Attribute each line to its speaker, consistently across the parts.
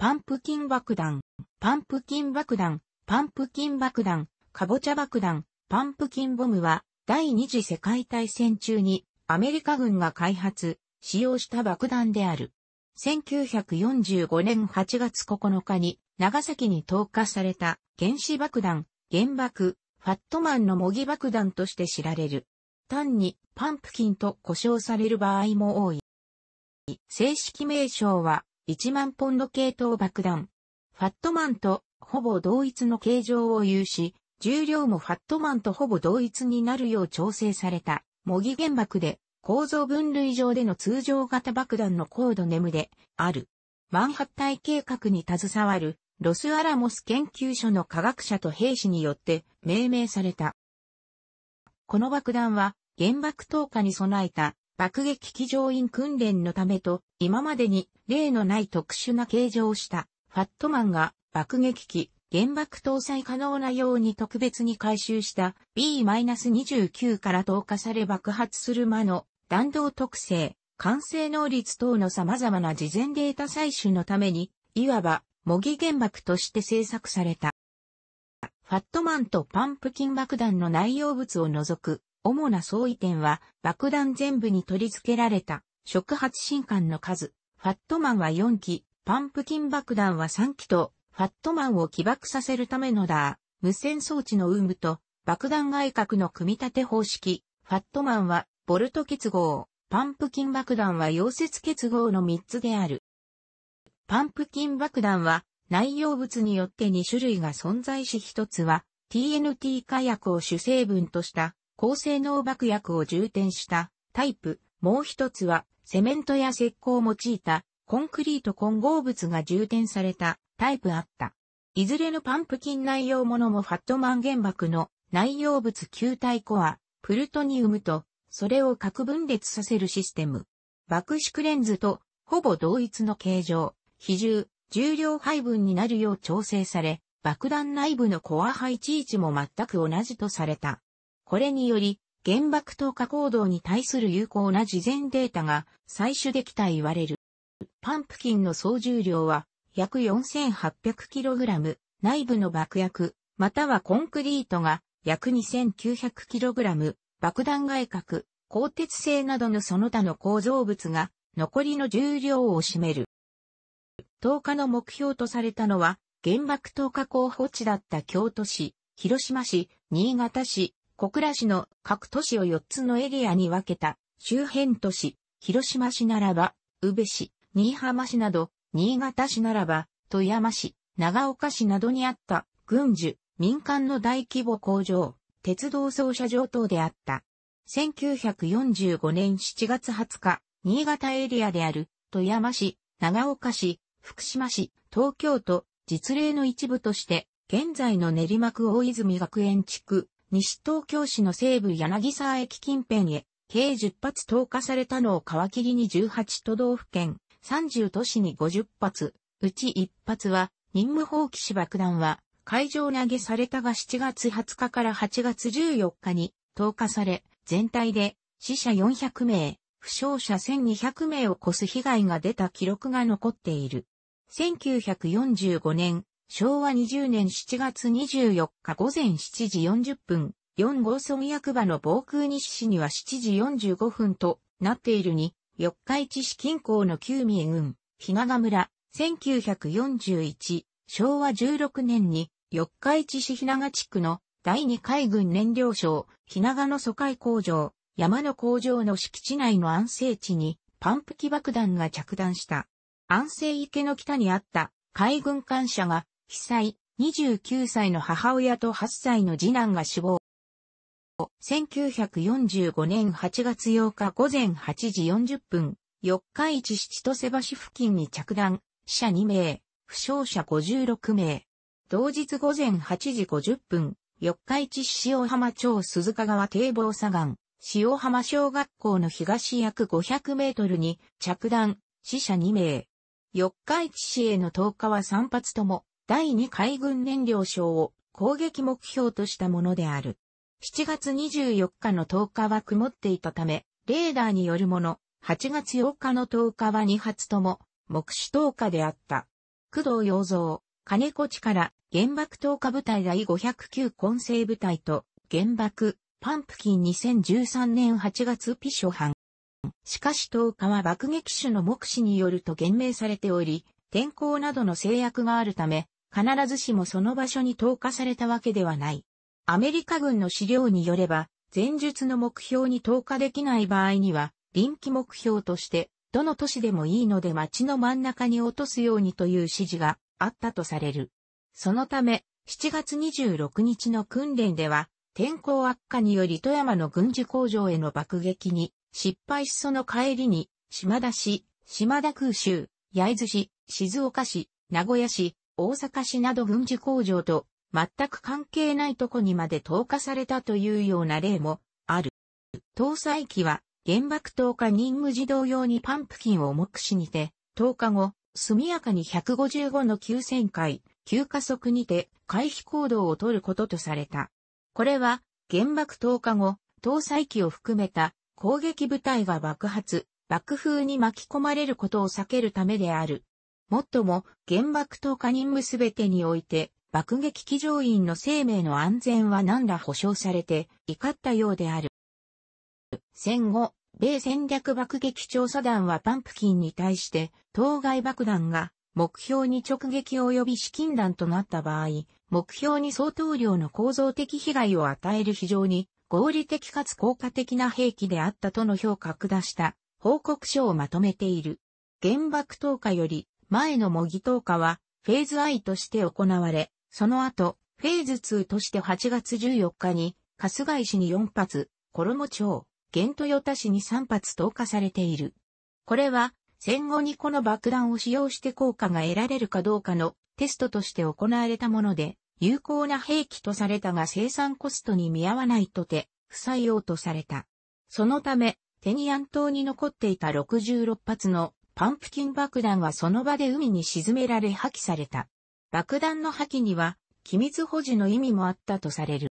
Speaker 1: パンプキン爆弾、パンプキン爆弾、パンプキン爆弾、カボチャ爆弾、パンプキンボムは、第二次世界大戦中にアメリカ軍が開発、使用した爆弾である。1945年8月9日に長崎に投下された原子爆弾、原爆、ファットマンの模擬爆弾として知られる。単にパンプキンと呼称される場合も多い。正式名称は1万ポンド系統爆弾。ファットマンとほぼ同一の形状を有し、重量もファットマンとほぼ同一になるよう調整された、模擬原爆で、構造分類上での通常型爆弾の高度ネムで、ある。マンハッタイ計画に携わる、ロスアラモス研究所の科学者と兵士によって命名された。この爆弾は原爆投下に備えた爆撃機乗員訓練のためと、今までに例のない特殊な形状をしたファットマンが爆撃機、原爆搭載可能なように特別に回収した B-29 から投下され爆発する間の弾道特性、完成能率等の様々な事前データ採取のために、いわば模擬原爆として制作された。ファットマンとパンプキン爆弾の内容物を除く主な相違点は、爆弾全部に取り付けられた、触発信管の数、ファットマンは4機、パンプキン爆弾は3機と、ファットマンを起爆させるためのダー、無線装置の有無と、爆弾外角の組み立て方式、ファットマンは、ボルト結合、パンプキン爆弾は溶接結合の3つである。パンプキン爆弾は、内容物によって2種類が存在し1つは、TNT 火薬を主成分とした高性能爆薬を充填したタイプ、もう一つは、セメントや石膏を用いた、コンクリート混合物が充填されたタイプあった。いずれのパンプキン内容ものもファットマン原爆の内容物球体コア、プルトニウムと、それを核分裂させるシステム。爆縮レンズと、ほぼ同一の形状、比重、重量配分になるよう調整され、爆弾内部のコア配置位置も全く同じとされた。これにより、原爆投下行動に対する有効な事前データが採取できた言われる。パンプキンの総重量は約 4800kg、内部の爆薬、またはコンクリートが約 2900kg、爆弾外核、鋼鉄製などのその他の構造物が残りの重量を占める。投下の目標とされたのは原爆投下候補地だった京都市、広島市、新潟市、小倉市の各都市を4つのエリアに分けた周辺都市、広島市ならば、宇部市、新居浜市など、新潟市ならば、富山市、長岡市などにあった軍需、民間の大規模工場、鉄道操車場等であった。1945年7月20日、新潟エリアである富山市、長岡市、福島市、東京都、実例の一部として、現在の練馬区大泉学園地区、西東京市の西部柳沢駅近辺へ、計10発投下されたのを皮切りに18都道府県、30都市に50発、うち1発は、任務放棄し爆弾は、海上投げされたが7月20日から8月14日に投下され、全体で死者400名、負傷者1200名を超す被害が出た記録が残っている。1945年昭和20年7月24日午前7時40分、4号村役場の防空西市には7時45分となっているに、四日市市近郊の旧三重郡、日長村、1941、昭和16年に、四日市市日長地区の第二海軍燃料省、日長の疎開工場、山の工場の敷地内の安静地に、パンプ機爆弾が着弾した。安静池の北にあった海軍艦舎が被災、29歳の母親と8歳の次男が死亡。1945年8月8日午前8時40分、四日市市戸歳橋付近に着弾、死者2名、負傷者56名。同日午前8時50分、四日市市塩浜町鈴鹿川堤防左岸、塩浜小学校の東約500メートルに着弾、死者2名。四日市市への投下は3発とも、第2海軍燃料省を攻撃目標としたものである。7月24日の10日は曇っていたため、レーダーによるもの、8月8日の10日は2発とも、目視10日であった。工藤洋蔵、金子地から原爆投下部隊第509混成部隊と原爆、パンプキン2013年8月ピショ班。しかし10日は爆撃手の目視によると言明されており、天候などの制約があるため、必ずしもその場所に投下されたわけではない。アメリカ軍の資料によれば、前述の目標に投下できない場合には、臨機目標として、どの都市でもいいので街の真ん中に落とすようにという指示があったとされる。そのため、7月26日の訓練では、天候悪化により富山の軍事工場への爆撃に失敗しその帰りに、島田市、島田空襲、焼津市、静岡市、名古屋市、大阪市など軍事工場と全く関係ないとこにまで投下されたというような例もある。搭載機は原爆投下任務児童用にパンプキンを重くしにて、投下後、速やかに155の急旋回、急加速にて回避行動を取ることとされた。これは原爆投下後、搭載機を含めた攻撃部隊が爆発、爆風に巻き込まれることを避けるためである。もっとも、原爆投下任務すべてにおいて、爆撃機乗員の生命の安全は何ら保障されて、怒ったようである。戦後、米戦略爆撃調査団はパンプキンに対して、当該爆弾が目標に直撃及び資金弾となった場合、目標に相当量の構造的被害を与える非常に合理的かつ効果的な兵器であったとの評価下した報告書をまとめている。原爆投下より前の模擬投下は、フェーズ I として行われ、その後、フェーズ2として8月14日に、春日井市に4発、衣町、現豊田市に3発投下されている。これは、戦後にこの爆弾を使用して効果が得られるかどうかのテストとして行われたもので、有効な兵器とされたが生産コストに見合わないとて、不採用とされた。そのため、テニアン島に残っていた66発のパンプキン爆弾はその場で海に沈められ破棄された。爆弾の破棄には、機密保持の意味もあったとされる。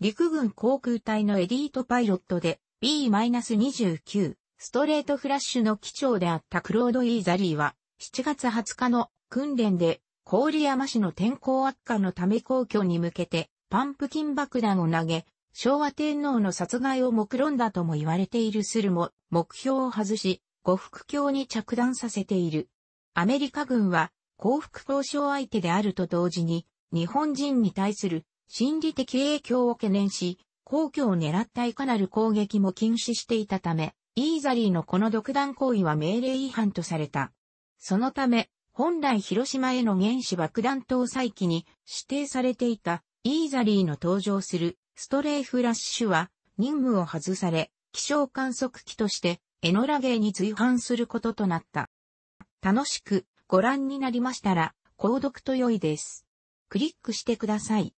Speaker 1: 陸軍航空隊のエリートパイロットで B-29 ストレートフラッシュの機長であったクロード・イーザリーは7月20日の訓練で郡山市の天候悪化のため皇居に向けてパンプキン爆弾を投げ昭和天皇の殺害を目論んだとも言われているするも目標を外し呉服橋に着弾させている。アメリカ軍は幸福交渉相手であると同時に、日本人に対する心理的影響を懸念し、皇居を狙ったいかなる攻撃も禁止していたため、イーザリーのこの独断行為は命令違反とされた。そのため、本来広島への原子爆弾搭載機に指定されていたイーザリーの登場するストレイフラッシュは任務を外され、気象観測機としてエノラゲーに随伴することとなった。楽しくご覧になりましたら、購読と良いです。クリックしてください。